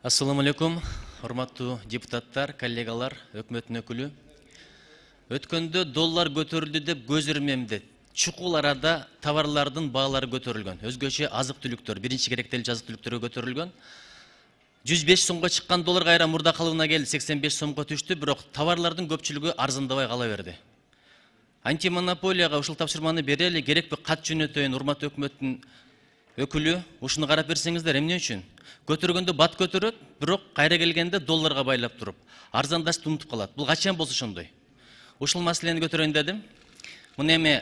Ассаламу алейкум, құрматтуу депутаттар, коллегалар, өкмөттүн өкүлү. Өткенде доллар көтерілді деп көз ирмемде арада таварлардың баалары көтерілген. Өзгөчө азық түліктер, бірінші керектелі жазық түліктері көтерілген. 105 сомго шыққан доллар ғайра мұрда калыбына келді, 85 сомго түштү, бирок товарлардын көпчүлүгү арзандабай кала берди. Антимонополияга ушул тапшырманы берели, керекпи қат жөнөтөйүн урматтуу өкмөттүн өкүлү ушуну карап берсеңиздер эмне үчүн көтөргөндө бат көтөрөт бирок кайра келгенде долларга байлап туруп арзандашты унутуп калат бул качан болсо ошондой ушул маселени көтөрөйүн дедим муну эми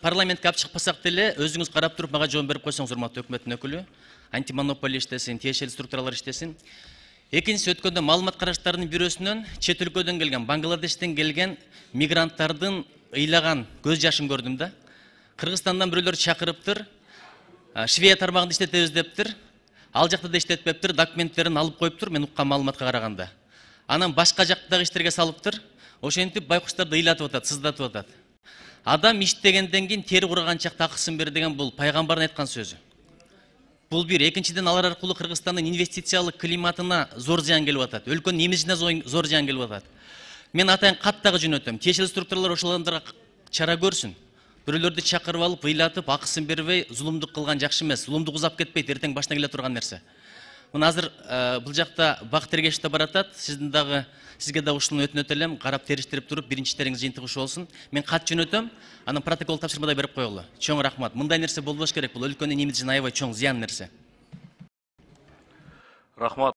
парламентке алып чыкпасак деле өзүңүз карап туруп мага жооп берип койсоңуз урматтуу өкмөттүн өкүлү антимонополия иштесин тиешелүү структуралар иштесин экинчиси өткөндө маалымат каражаттарынын бирөөсүнөн чет өлкөдөн келген бангладештен келген мигранттардын ыйлаган көз жашын көрдүм да кыргызстандан бирөөлөр чакырыптыр Э, швея тармағында иштетебиз деп тұр ал жақта да иштетпеп тұр документтерін алып қойып мен ұққан мағлұматқа қарағанда анан башка жактагы иштерге салыптыр, тұр ошентип байкуштарды ыйлатып атат сыздатып атат адам иштегенден кийин тери курганча акысын бер деген бул пайгамбардын айткан сөзү бул бир экинчиден алар аркылуу кыргызстандын инвестициялык климатына зор зыян келип атат өлкөнүн имиджине зор зыян келип атат мен атайын кат дагы жөнөтөм тиешелүү структуралар ошол адамдарга чара көрсүн біреулерді шақырып алып ыйлатып ақысын бербей зұлымдық қылған жақсы емес зұлымдық ұзап кетпейді ертең басына келе тұрған нәрсе мына азыр ә, бұл жақта бақ тергешті баратады сіздің дағы сізге да ушуну өтүнөт элем карап териштирип туруп биринчи жиынтығы жыйынтыгы болсун мен кат жөнөтөм анан протокол да берип койгула чоң рахмат мындай нерсе болбош керек бул өлкөнүн имиджин аябай чоң зыян нерсе рахмат